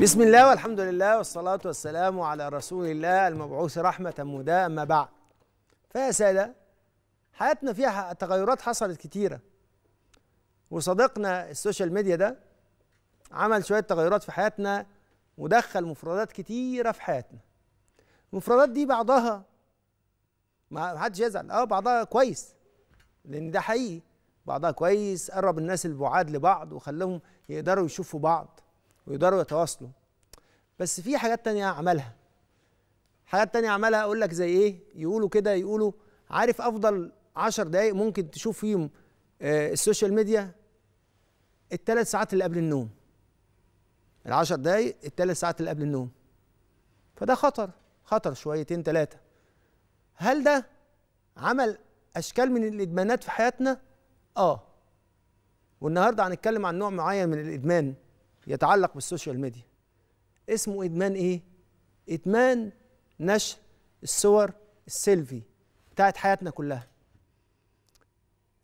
بسم الله والحمد لله والصلاة والسلام على رسول الله المبعوث رحمة مداء أما بعد فيا سادة حياتنا فيها تغيرات حصلت كتيرة وصديقنا السوشيال ميديا ده عمل شوية تغيرات في حياتنا ودخل مفردات كتيرة في حياتنا المفردات دي بعضها ما حدش يزعل اه بعضها كويس لأن ده حقيقي بعضها كويس قرب الناس البعاد لبعض وخلاهم يقدروا يشوفوا بعض ويقدروا يتواصلوا بس في حاجات تانية أعملها حاجات تانية أعملها أقول لك زي إيه يقولوا كده يقولوا عارف أفضل عشر دقايق ممكن تشوف فيهم آه السوشيال ميديا الثلاث ساعات اللي قبل النوم العشر دقايق الثلاث ساعات اللي قبل النوم فده خطر خطر شويتين ثلاثة هل ده عمل أشكال من الإدمانات في حياتنا؟ آه والنهاردة هنتكلم عن نوع معين من الإدمان يتعلق بالسوشيال ميديا اسمه ادمان ايه ادمان نشر الصور السيلفي بتاعت حياتنا كلها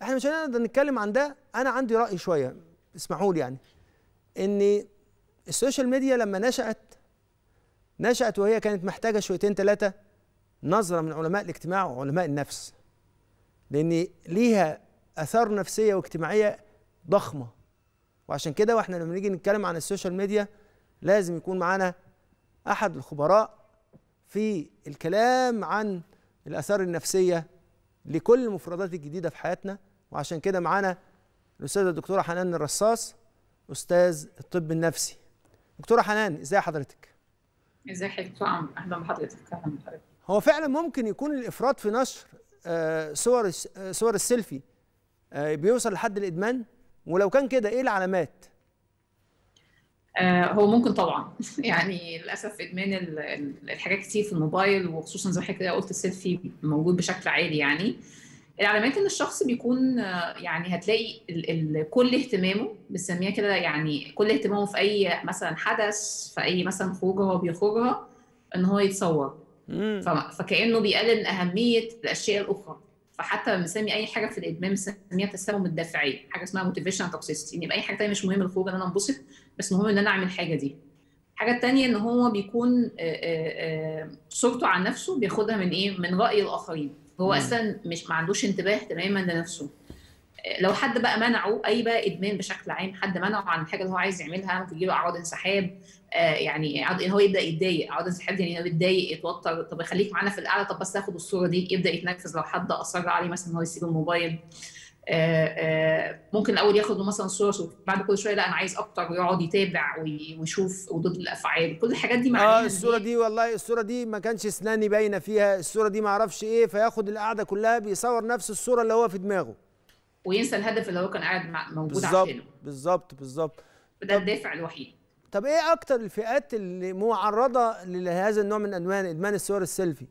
احنا مش هنقدر نتكلم عن ده انا عندي راي شويه اسمحوا لي يعني ان السوشيال ميديا لما نشات نشات وهي كانت محتاجه شويتين ثلاثه نظره من علماء الاجتماع وعلماء النفس لان ليها اثار نفسيه واجتماعيه ضخمه وعشان كده واحنا لما نيجي نتكلم عن السوشيال ميديا لازم يكون معانا احد الخبراء في الكلام عن الاثار النفسيه لكل المفردات الجديده في حياتنا وعشان كده معانا الاستاذه الدكتوره حنان الرصاص استاذ الطب النفسي دكتوره حنان ازاي حضرتك ازاي حضرتك اهلا بحضرتك اهلا بحضرتك هو فعلا ممكن يكون الافراط في نشر آه، صور آه، صور السيلفي آه، بيوصل لحد الادمان ولو كان كده ايه العلامات آه، هو ممكن طبعا يعني للاسف ادمان الحاجات كتير في الموبايل وخصوصا زي ما حضرتك قلت السيلفي موجود بشكل عالي يعني العلامات ان الشخص بيكون آه، يعني هتلاقي ال ال كل اهتمامه بنسميها كده يعني كل اهتمامه في اي مثلا حدث في اي مثلا خروجه هو بيخرجها ان هو يتصور فكانه بيقلل اهميه الاشياء الاخرى فحتى بنسمي اي حاجه في الادمان بنسميها تسمم الدافعيه حاجه اسمها موتيفيشن توكسيستي يعني اي حاجه ثانيه مش مهم الخروج ان انا انبسط بس مهم ان انا اعمل الحاجه دي الحاجه الثانيه ان هو بيكون آه، آه، آه، صورته عن نفسه بياخدها من ايه من راي الاخرين هو اصلا مش ما عندوش انتباه تماما لنفسه لو حد بقى منعه اي بقى ادمان بشكل عام حد منعه عن الحاجه اللي هو عايز يعملها ممكن له اعراض انسحاب آه، يعني يعني ان هو يبدا يتضايق اعراض انسحاب يعني هو يتضايق يتوتر طب خليك معانا في القعده طب بس تاخد الصوره دي يبدا يتنرفز لو حد اصر عليه مثلا ان هو يسيب الموبايل آه، آه، ممكن الاول ياخد له مثلا صور بعد كل شويه لا انا عايز اكتر ويقعد يتابع ويشوف ردود الافعال كل الحاجات دي اه الصوره دي والله الصوره دي ما كانش اسناني باينه فيها الصوره دي ما اعرفش ايه فياخد القعده كلها بيصور نفس الصوره اللي هو في دماغه وينسى الهدف اللي هو كان قاعد موجود بالزبط عشانه بالظبط بالظبط ده الدافع الوحيد طب ايه اكتر الفئات اللي معرضه لهذا النوع من انواع ادمان الصور السيلفي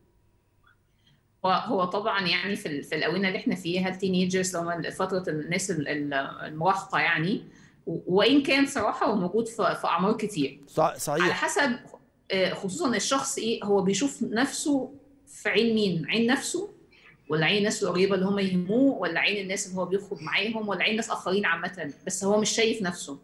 هو طبعا يعني في في الاونه اللي احنا فيها التينيجرز هم فتره الناس المراهقه يعني وان كان صراحه هو موجود في اعمار كتير صحيح على حسب آه، خصوصا الشخص ايه هو بيشوف نفسه في عين مين؟ عين نفسه ولا عين الناس القريبه اللي هم يهموه ولا عين الناس اللي هو بيخرج معاهم ولا عين ناس اخرين عامه بس هو مش شايف نفسه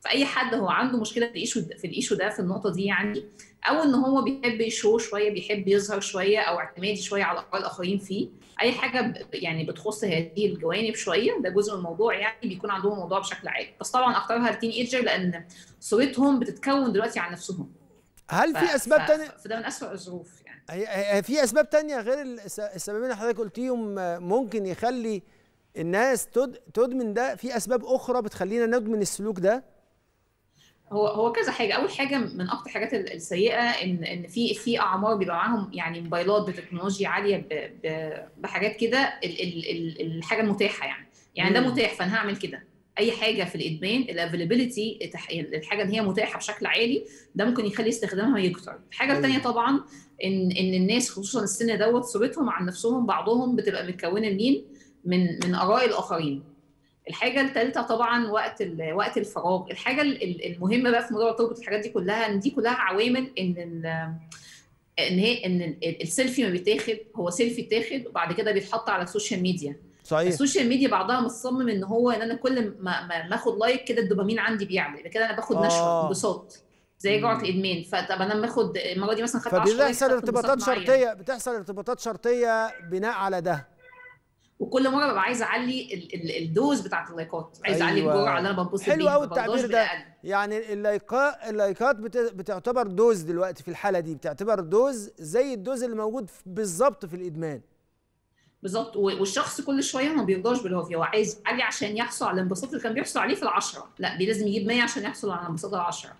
فاي حد هو عنده مشكله في الايشو في الايشو ده في النقطه دي يعني او ان هو بيحب يشو شويه بيحب يظهر شويه او اعتمادي شويه على اراء الاخرين فيه اي حاجه يعني بتخص هذه الجوانب شويه ده جزء من الموضوع يعني بيكون عندهم الموضوع بشكل عام بس طبعا اختارها التين ايجر لان صورتهم بتتكون دلوقتي عن نفسهم هل في اسباب تانية فده من اسوء الظروف في اسباب تانية غير السببين اللي حضرتك قلتيهم آه، ممكن يخلي الناس تدمن ده في اسباب اخرى بتخلينا ندمن السلوك ده هو هو كذا حاجه اول حاجه من اكتر الحاجات السيئه ان ان في في اعمار بيبقى معاهم يعني موبايلات بتكنولوجيا عاليه بـ بـ بحاجات كده الحاجه المتاحه يعني يعني ده متاح فانا هعمل كده اي حاجه في الادمان الافيلابيلتي الحاجه ان هي متاحه بشكل عالي ده ممكن يخلي استخدامها يكتر الحاجه الثانيه طبعا ان ان الناس خصوصا السن دوت صورتهم عن نفسهم بعضهم بتبقى متكونه منين من من اراء الاخرين الحاجه الثالثه طبعا وقت وقت الفراغ الحاجه المهمه بقى في موضوع تربط الحاجات دي كلها ان دي كلها عوامل ان ان هي ان السيلفي ما بيتاخد هو سيلفي اتاخد وبعد كده بيتحط على السوشيال ميديا صحيح السوشيال ميديا بعضها مصمم ان هو ان انا كل ما ما اخد لايك كده الدوبامين عندي بيعمل يبقى كده انا باخد آه. نشوه انبساط زي جوع الادمان فطب انا لما اخد المره دي مثلا خدت 10 فبيحصل ارتباطات شرطيه بتحصل ارتباطات شرطيه بناء على ده وكل مره ببقى عايز اعلي الدوز بتاعت اللايكات عايز اعلي أيوة. الجرعه اللي انا بنبسط حلو قوي التعبير ده يعني اللايكا اللايكات بتعتبر دوز دلوقتي في الحاله دي بتعتبر دوز زي الدوز اللي موجود بالظبط في الادمان بالظبط والشخص كل شويه ما بيرضاش باللي هو فيه هو عايز علي عشان يحصل على الانبساط اللي كان بيحصل عليه في العشره لا دي لازم يجيب 100 عشان يحصل على انبساط العشره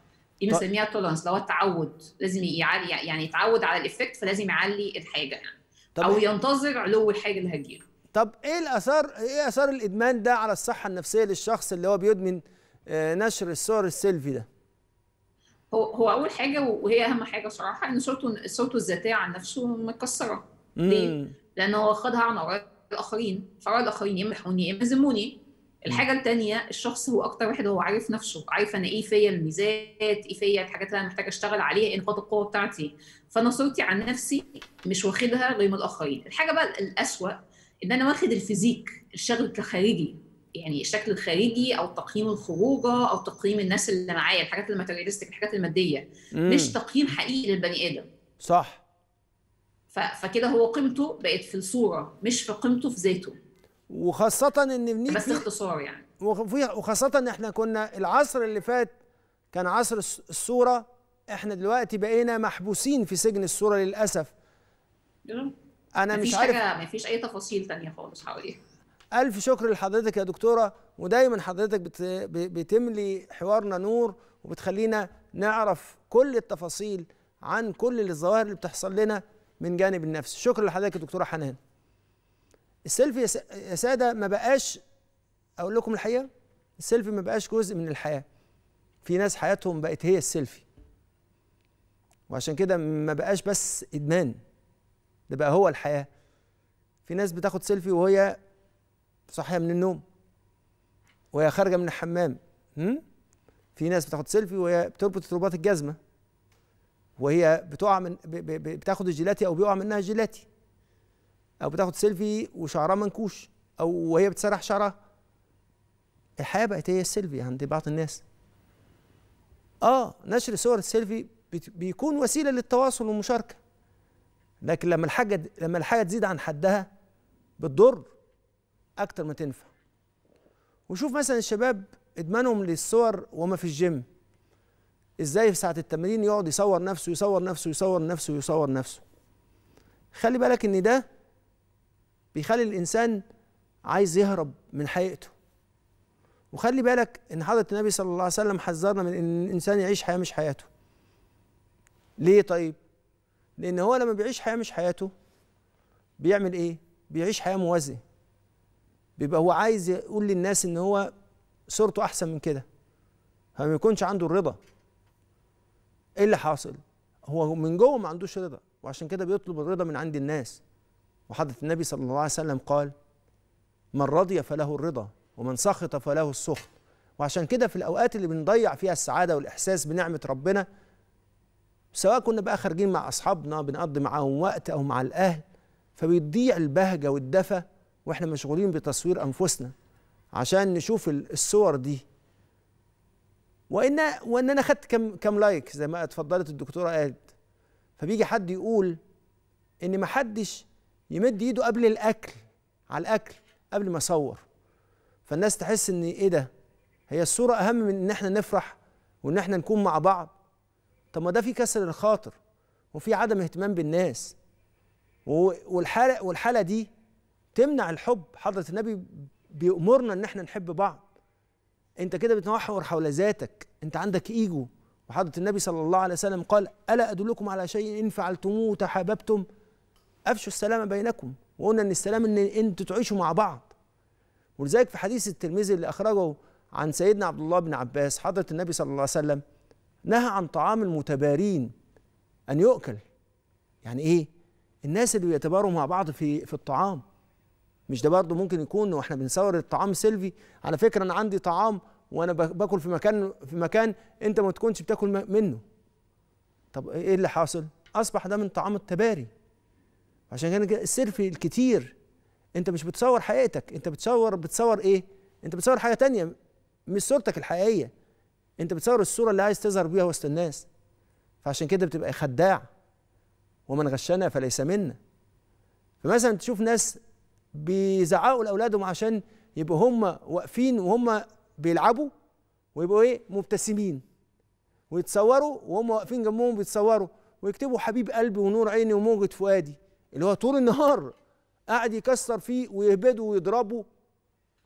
دي طيب. بنسميها تولرنس لو التعود لازم يعلي يعني يتعود على الايفكت فلازم يعلي الحاجه يعني طب او إيه؟ ينتظر علو الحاجه اللي هتجيله طب ايه الاثار ايه اثار الادمان ده على الصحه النفسيه للشخص اللي هو بيدمن آه، نشر الصور السيلفي ده هو هو اول حاجه وهي اهم حاجه صراحه ان صورته صورته الذاتيه عن نفسه متكسره ليه؟ لان هو واخدها عن اراء الاخرين فاراء الاخرين يا اما يا اما يذموني الحاجه الثانيه الشخص هو اكتر واحد هو عارف نفسه عارف انا ايه فيا الميزات ايه فيا الحاجات اللي انا محتاج اشتغل عليها ايه نقاط القوه بتاعتي فانا صورتي عن نفسي مش واخدها غير من الاخرين الحاجه بقى الاسوأ ان انا واخد الفيزيك الشغل الخارجي يعني الشكل الخارجي او تقييم الخروجه او تقييم الناس اللي معايا الحاجات الماتيريالستيك الحاجات الماديه مم. مش تقييم حقيقي للبني ادم صح فكده هو قيمته بقت في الصوره مش في قيمته في ذاته وخاصه ان بس اختصار يعني وخاصه ان احنا كنا العصر اللي فات كان عصر الصوره احنا دلوقتي بقينا محبوسين في سجن الصوره للاسف انا مفيش مش عارف حاجه مفيش اي تفاصيل تانية خالص حواليها الف شكر لحضرتك يا دكتوره ودايما حضرتك بت... بتملي حوارنا نور وبتخلينا نعرف كل التفاصيل عن كل الظواهر اللي بتحصل لنا من جانب النفس شكرا لحضرتك يا دكتوره حنان السيلفي يا ساده ما بقاش اقول لكم الحقيقه السيلفي ما بقاش جزء من الحياه في ناس حياتهم بقت هي السيلفي وعشان كده ما بقاش بس ادمان ده بقى هو الحياه في ناس بتاخد سيلفي وهي صاحيه من النوم وهي خارجه من الحمام في ناس بتاخد سيلفي وهي بتربط تربات الجزمه وهي بتقع من بتاخد الجيلاتي او بيقع منها جيلاتي او بتاخد سيلفي وشعرها منكوش او وهي بتسرح شعرها الحياه بقت هي السيلفي عند بعض الناس اه نشر صور السيلفي بيكون وسيله للتواصل والمشاركه لكن لما الحاجه لما الحاجه تزيد عن حدها بتضر اكتر ما تنفع وشوف مثلا الشباب ادمانهم للصور وما في الجيم ازاي في ساعه التمرين يقعد يصور نفسه يصور نفسه يصور نفسه يصور نفسه خلي بالك ان ده بيخلي الانسان عايز يهرب من حقيقته وخلي بالك ان حضره النبي صلى الله عليه وسلم حذرنا من ان الانسان يعيش حياه مش حياته ليه طيب لان هو لما بيعيش حياه مش حياته بيعمل ايه بيعيش حياه موازيه بيبقى هو عايز يقول للناس ان هو صورته احسن من كده فما يكونش عنده الرضا ايه اللي حاصل هو من جوه ما عندوش رضا وعشان كده بيطلب الرضا من عند الناس وحضرة النبي صلى الله عليه وسلم قال من رضي فله الرضا ومن سخط فله السخط وعشان كده في الأوقات اللي بنضيع فيها السعادة والإحساس بنعمة ربنا سواء كنا بقى خارجين مع أصحابنا بنقضي معاهم وقت أو مع الأهل فبيضيع البهجة والدفى وإحنا مشغولين بتصوير أنفسنا عشان نشوف الصور دي وان وان انا خدت كم كم لايك زي ما اتفضلت الدكتوره قالت فبيجي حد يقول ان ما حدش يمد ايده قبل الاكل على الاكل قبل ما اصور فالناس تحس ان ايه ده هي الصوره اهم من ان احنا نفرح وان احنا نكون مع بعض طب ما ده في كسر الخاطر وفي عدم اهتمام بالناس والحاله والحاله دي تمنع الحب حضره النبي بيأمرنا ان احنا نحب بعض انت كده بتنحور حول ذاتك انت عندك ايجو وحضرة النبي صلى الله عليه وسلم قال ألا أدلكم على شيء إن فعلتموه تحاببتم أفشوا السلام بينكم وقلنا إن السلام إن أنتوا تعيشوا مع بعض ولذلك في حديث الترمذي اللي أخرجه عن سيدنا عبد الله بن عباس حضرة النبي صلى الله عليه وسلم نهى عن طعام المتبارين أن يؤكل يعني إيه الناس اللي بيتباروا مع بعض في في الطعام مش ده برضه ممكن يكون واحنا بنصور الطعام سيلفي على فكره انا عندي طعام وانا باكل في مكان في مكان انت ما تكونش بتاكل منه طب ايه اللي حاصل اصبح ده من طعام التباري عشان كده السيلفي الكتير انت مش بتصور حقيقتك انت بتصور بتصور ايه انت بتصور حاجه تانية مش صورتك الحقيقيه انت بتصور الصوره اللي عايز تظهر بيها وسط الناس فعشان كده بتبقى خداع ومن غشنا فليس منا فمثلا تشوف ناس بيزعقوا لاولادهم عشان يبقوا هم واقفين وهم بيلعبوا ويبقوا ايه مبتسمين ويتصوروا وهم واقفين جنبهم بيتصوروا ويكتبوا حبيب قلبي ونور عيني وموجة فؤادي اللي هو طول النهار قاعد يكسر فيه ويهبده ويضربه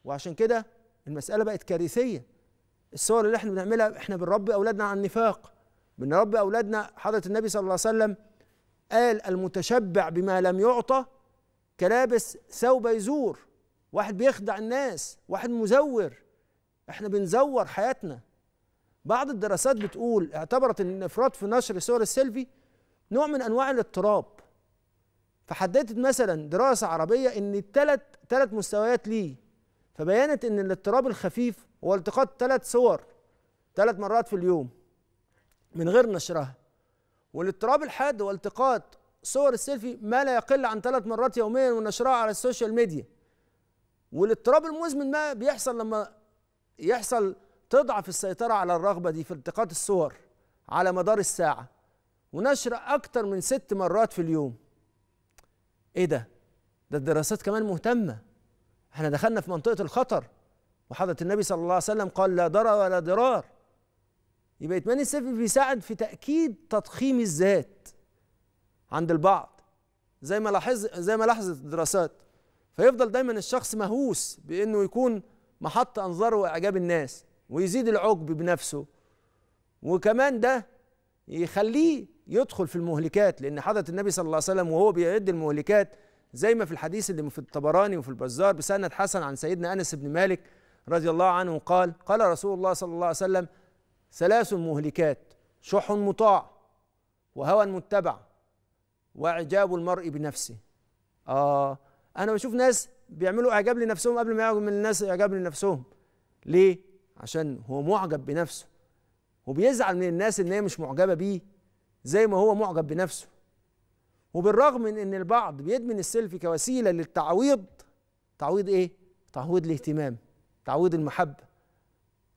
وعشان كده المسألة بقت كارثية الصور اللي احنا بنعملها احنا بنربي أولادنا على النفاق بنربي أولادنا حضرة النبي صلى الله عليه وسلم قال المتشبع بما لم يعطى كلابس ثوب يزور واحد بيخدع الناس واحد مزور احنا بنزور حياتنا بعض الدراسات بتقول اعتبرت ان الافراط في نشر صور السيلفي نوع من انواع الاضطراب فحددت مثلا دراسه عربيه ان التلت ثلاث مستويات ليه فبينت ان الاضطراب الخفيف هو التقاط ثلاث صور ثلاث مرات في اليوم من غير نشرها والاضطراب الحاد هو التقاط صور السيلفي ما لا يقل عن ثلاث مرات يوميا ونشرها على السوشيال ميديا والاضطراب المزمن ما بيحصل لما يحصل تضعف السيطرة على الرغبة دي في التقاط الصور على مدار الساعة ونشر أكتر من ست مرات في اليوم إيه ده؟ ده الدراسات كمان مهتمة احنا دخلنا في منطقة الخطر وحضرة النبي صلى الله عليه وسلم قال لا ضرر ولا ضرار يبقى إدمان السيلفي بيساعد في تأكيد تضخيم الذات عند البعض زي ما لاحظ زي ما لاحظت الدراسات فيفضل دايما الشخص مهووس بانه يكون محط انظار واعجاب الناس ويزيد العجب بنفسه وكمان ده يخليه يدخل في المهلكات لان حضره النبي صلى الله عليه وسلم وهو بيعد المهلكات زي ما في الحديث اللي في الطبراني وفي البزار بسند حسن عن سيدنا انس بن مالك رضي الله عنه قال قال رسول الله صلى الله عليه وسلم ثلاث مهلكات شح مطاع وهوى متبع واعجاب المرء بنفسه اه انا بشوف ناس بيعملوا اعجاب لنفسهم قبل ما يعجب الناس اعجاب لنفسهم ليه عشان هو معجب بنفسه وبيزعل من الناس ان هي مش معجبه بيه زي ما هو معجب بنفسه وبالرغم من ان البعض بيدمن السيلفي كوسيله للتعويض تعويض ايه تعويض الاهتمام تعويض المحبه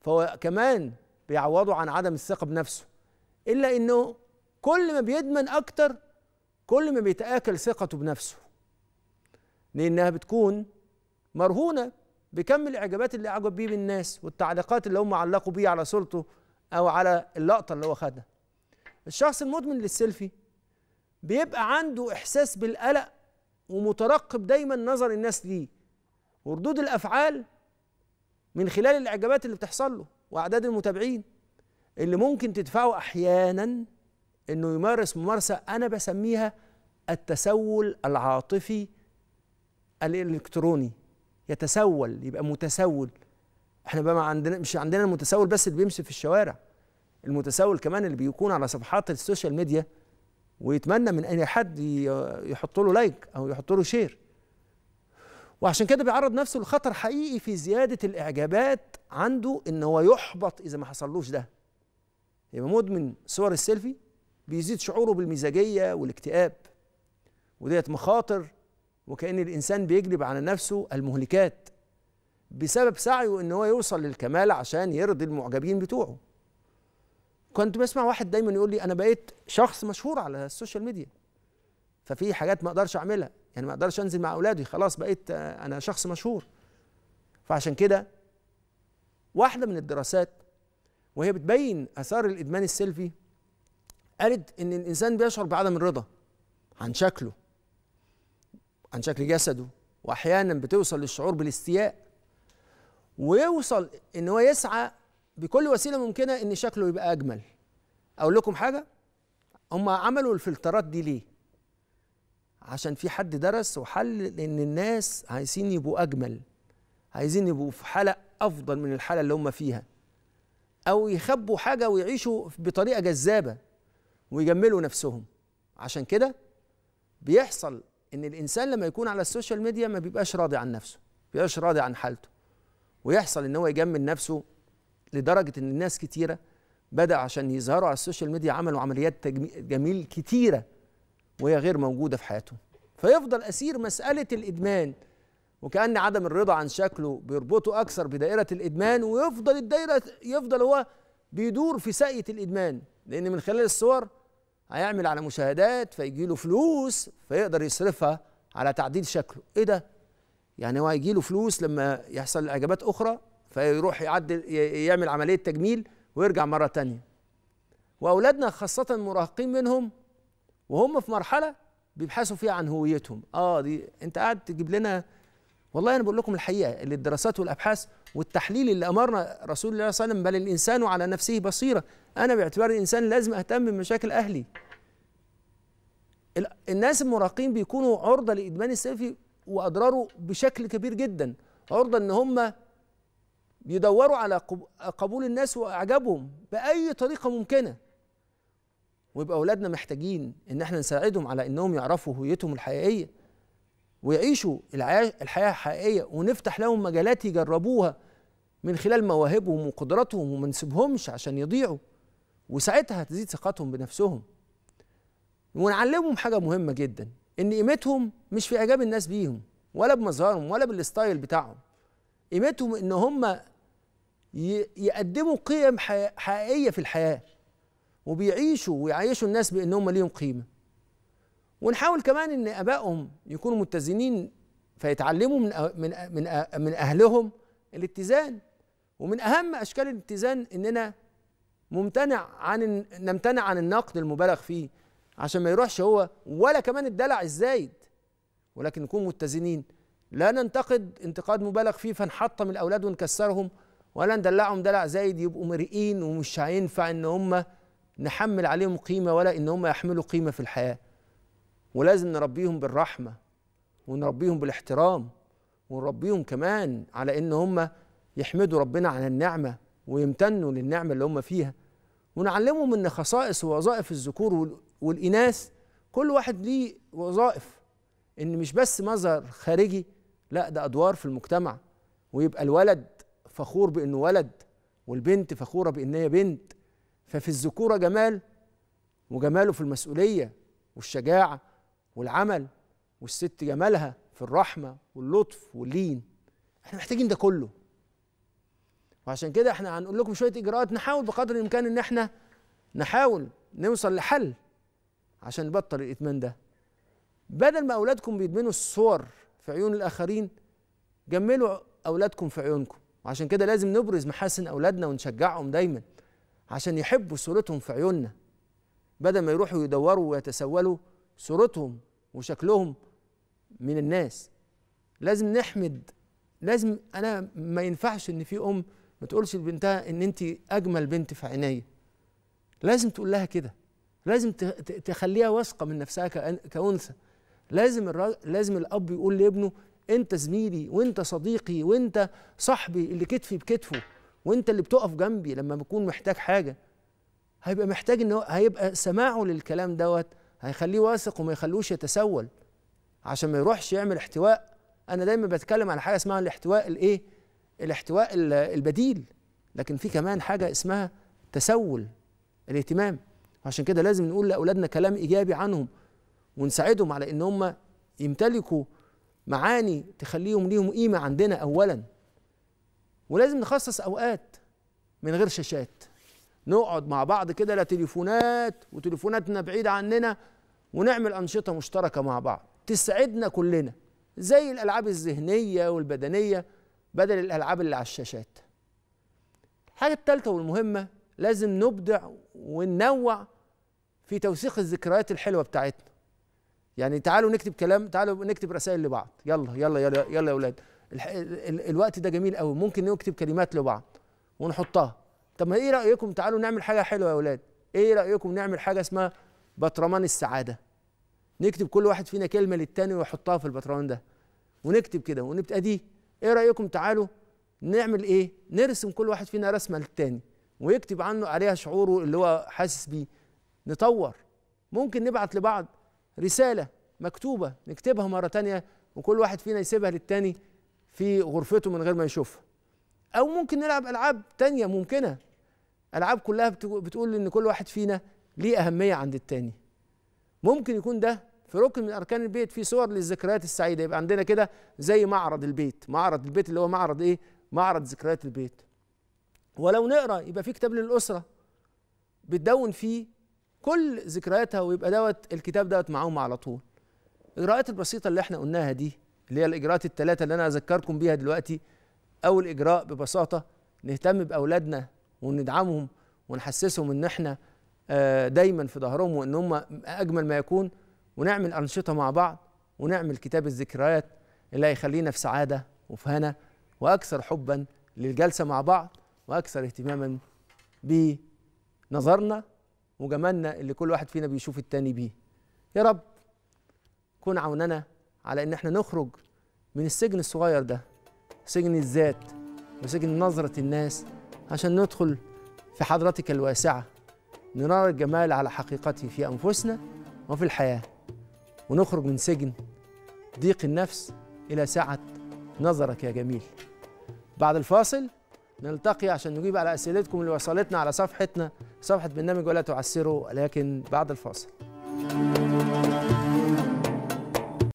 فهو كمان بيعوضه عن عدم الثقه بنفسه الا انه كل ما بيدمن اكتر كل ما بيتآكل ثقته بنفسه لأنها بتكون مرهونة بكم الإعجابات اللي أعجب بيه بالناس والتعليقات اللي هم علقوا بيه على صورته أو على اللقطة اللي هو خدها الشخص المدمن للسيلفي بيبقى عنده إحساس بالقلق ومترقب دايما نظر الناس ليه وردود الأفعال من خلال الإعجابات اللي بتحصل له وأعداد المتابعين اللي ممكن تدفعه أحيانا انه يمارس ممارسه انا بسميها التسول العاطفي الالكتروني يتسول يبقى متسول احنا بقى ما عندنا مش عندنا المتسول بس اللي بيمشي في الشوارع المتسول كمان اللي بيكون على صفحات السوشيال ميديا ويتمنى من اي حد يحط له لايك او يحط له شير وعشان كده بيعرض نفسه لخطر حقيقي في زياده الاعجابات عنده ان هو يحبط اذا ما حصلوش ده يبقى مدمن صور السيلفي بيزيد شعوره بالمزاجية والاكتئاب وديت مخاطر وكأن الإنسان بيجلب على نفسه المهلكات بسبب سعيه إن هو يوصل للكمال عشان يرضي المعجبين بتوعه كنت بسمع واحد دايما يقول لي أنا بقيت شخص مشهور على السوشيال ميديا ففي حاجات ما أقدرش أعملها يعني ما أقدرش أنزل مع أولادي خلاص بقيت أنا شخص مشهور فعشان كده واحدة من الدراسات وهي بتبين آثار الإدمان السيلفي قالت ان الانسان بيشعر بعدم الرضا عن شكله عن شكل جسده واحيانا بتوصل للشعور بالاستياء ويوصل ان هو يسعى بكل وسيله ممكنه ان شكله يبقى اجمل اقول لكم حاجه هم عملوا الفلترات دي ليه عشان في حد درس وحل ان الناس عايزين يبقوا اجمل عايزين يبقوا في حاله افضل من الحاله اللي هم فيها او يخبوا حاجه ويعيشوا بطريقه جذابه ويجملوا نفسهم عشان كده بيحصل ان الانسان لما يكون على السوشيال ميديا ما بيبقاش راضي عن نفسه بيبقاش راضي عن حالته ويحصل ان هو يجمل نفسه لدرجه ان الناس كتيره بدا عشان يظهروا على السوشيال ميديا عملوا عمليات جميل كتيره وهي غير موجوده في حياتهم فيفضل اسير مساله الادمان وكان عدم الرضا عن شكله بيربطه اكثر بدائره الادمان ويفضل الدائره يفضل هو بيدور في ساقيه الادمان لان من خلال الصور هيعمل على مشاهدات فيجي له فلوس فيقدر يصرفها على تعديل شكله ايه ده يعني هو هيجي له فلوس لما يحصل اعجابات اخرى فيروح يعدل يعمل عمليه تجميل ويرجع مره تانية واولادنا خاصه المراهقين منهم وهم في مرحله بيبحثوا فيها عن هويتهم اه دي انت قاعد تجيب لنا والله انا بقول لكم الحقيقه اللي الدراسات والابحاث والتحليل اللي امرنا رسول الله صلى الله عليه وسلم بل الانسان على نفسه بصيره انا باعتبار الانسان لازم اهتم بمشاكل اهلي الناس المراهقين بيكونوا عرضه لادمان السيلفي واضراره بشكل كبير جدا عرضه ان هم يدوروا على قبول الناس واعجابهم باي طريقه ممكنه ويبقى اولادنا محتاجين ان احنا نساعدهم على انهم يعرفوا هويتهم الحقيقيه ويعيشوا الحياة الحقيقية ونفتح لهم مجالات يجربوها من خلال مواهبهم وقدراتهم وما نسيبهمش عشان يضيعوا وساعتها هتزيد ثقتهم بنفسهم ونعلمهم حاجة مهمة جدا إن قيمتهم مش في إعجاب الناس بيهم ولا بمظهرهم ولا بالستايل بتاعهم قيمتهم إن هم يقدموا قيم حقيقية في الحياة وبيعيشوا ويعيشوا الناس بإن هم ليهم قيمة ونحاول كمان ان ابائهم يكونوا متزنين فيتعلموا من من من من اهلهم الاتزان ومن اهم اشكال الاتزان اننا ممتنع عن نمتنع عن النقد المبالغ فيه عشان ما يروحش هو ولا كمان الدلع الزايد ولكن نكون متزنين لا ننتقد انتقاد مبالغ فيه فنحطم الاولاد ونكسرهم ولا ندلعهم دلع زايد يبقوا مرئين ومش هينفع ان هم نحمل عليهم قيمه ولا ان هم يحملوا قيمه في الحياه ولازم نربيهم بالرحمة ونربيهم بالاحترام ونربيهم كمان على ان هم يحمدوا ربنا على النعمة ويمتنوا للنعمة اللي هم فيها ونعلمهم ان خصائص ووظائف الذكور والإناث كل واحد ليه وظائف ان مش بس مظهر خارجي لا ده أدوار في المجتمع ويبقى الولد فخور بأنه ولد والبنت فخورة بأن هي بنت ففي الذكورة جمال وجماله في المسؤولية والشجاعة والعمل والست جمالها في الرحمة واللطف واللين احنا محتاجين ده كله وعشان كده احنا هنقول لكم شوية إجراءات نحاول بقدر الإمكان إن احنا نحاول نوصل لحل عشان نبطل الإدمان ده بدل ما أولادكم بيدمنوا الصور في عيون الآخرين جملوا أولادكم في عيونكم وعشان كده لازم نبرز محاسن أولادنا ونشجعهم دايما عشان يحبوا صورتهم في عيوننا بدل ما يروحوا يدوروا ويتسولوا صورتهم وشكلهم من الناس لازم نحمد لازم انا ما ينفعش ان في ام ما تقولش لبنتها ان انت اجمل بنت في عينيا لازم تقول لها كده لازم تخليها واثقه من نفسها كانثى لازم لازم الاب يقول لابنه انت زميلي وانت صديقي وانت صاحبي اللي كتفي بكتفه وانت اللي بتقف جنبي لما بكون محتاج حاجه هيبقى محتاج ان هيبقى سماعه للكلام دوت هيخليه واثق وما يخلوش يتسول عشان ما يروحش يعمل احتواء انا دايما بتكلم عن حاجه اسمها الاحتواء الايه الاحتواء البديل لكن في كمان حاجه اسمها تسول الاهتمام عشان كده لازم نقول لاولادنا كلام ايجابي عنهم ونساعدهم على ان هم يمتلكوا معاني تخليهم ليهم قيمه عندنا اولا ولازم نخصص اوقات من غير شاشات نقعد مع بعض كده لا تليفونات وتليفوناتنا بعيدة عننا ونعمل أنشطة مشتركة مع بعض تسعدنا كلنا زي الألعاب الذهنية والبدنية بدل الألعاب اللي على الشاشات الحاجة الثالثة والمهمة لازم نبدع وننوع في توثيق الذكريات الحلوة بتاعتنا يعني تعالوا نكتب كلام تعالوا نكتب رسائل لبعض يلا يلا يلا يلا يا اولاد الوقت ده جميل قوي ممكن نكتب كلمات لبعض ونحطها طب ما ايه رايكم تعالوا نعمل حاجه حلوه يا اولاد ايه رايكم نعمل حاجه اسمها بطرمان السعاده نكتب كل واحد فينا كلمه للتاني ويحطها في البطرمان ده ونكتب كده ونبقى دي ايه رايكم تعالوا نعمل ايه نرسم كل واحد فينا رسمه للتاني ويكتب عنه عليها شعوره اللي هو حاسس بيه نطور ممكن نبعت لبعض رساله مكتوبه نكتبها مره تانية وكل واحد فينا يسيبها للتاني في غرفته من غير ما يشوفها او ممكن نلعب العاب تانية ممكنه العاب كلها بتقول ان كل واحد فينا ليه اهميه عند التاني ممكن يكون ده في ركن من اركان البيت في صور للذكريات السعيده يبقى عندنا كده زي معرض البيت معرض البيت اللي هو معرض ايه معرض ذكريات البيت ولو نقرا يبقى في كتاب للاسره بتدون فيه كل ذكرياتها ويبقى دوت الكتاب دوت معاهم على طول الاجراءات البسيطه اللي احنا قلناها دي اللي هي الاجراءات الثلاثه اللي انا اذكركم بيها دلوقتي اول اجراء ببساطه نهتم باولادنا وندعمهم ونحسسهم ان احنا آه، دايما في ظهرهم وان هم اجمل ما يكون ونعمل انشطه مع بعض ونعمل كتاب الذكريات اللي هيخلينا في سعاده وفي هنا واكثر حبا للجلسه مع بعض واكثر اهتماما بنظرنا وجمالنا اللي كل واحد فينا بيشوف التاني بيه يا رب كن عوننا على ان احنا نخرج من السجن الصغير ده سجن الذات وسجن نظره الناس عشان ندخل في حضرتك الواسعة نرى الجمال على حقيقته في أنفسنا وفي الحياة ونخرج من سجن ضيق النفس إلى سعة نظرك يا جميل بعد الفاصل نلتقي عشان نجيب على أسئلتكم اللي وصلتنا على صفحتنا صفحة برنامج ولا تعسروا لكن بعد الفاصل